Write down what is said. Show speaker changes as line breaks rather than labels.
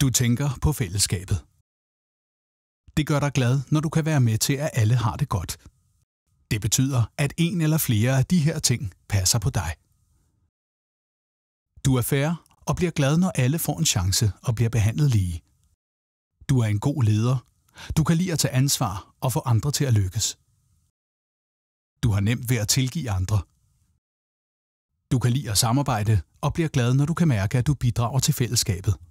Du tænker på fællesskabet. Det gør dig glad, når du kan være med til, at alle har det godt. Det betyder, at en eller flere af de her ting passer på dig. Du er fair og bliver glad, når alle får en chance og bliver behandlet lige. Du er en god leder. Du kan lide at tage ansvar og få andre til at lykkes. Du har nemt ved at tilgive andre. Du kan lide at samarbejde og bliver glad, når du kan mærke, at du bidrager til fællesskabet.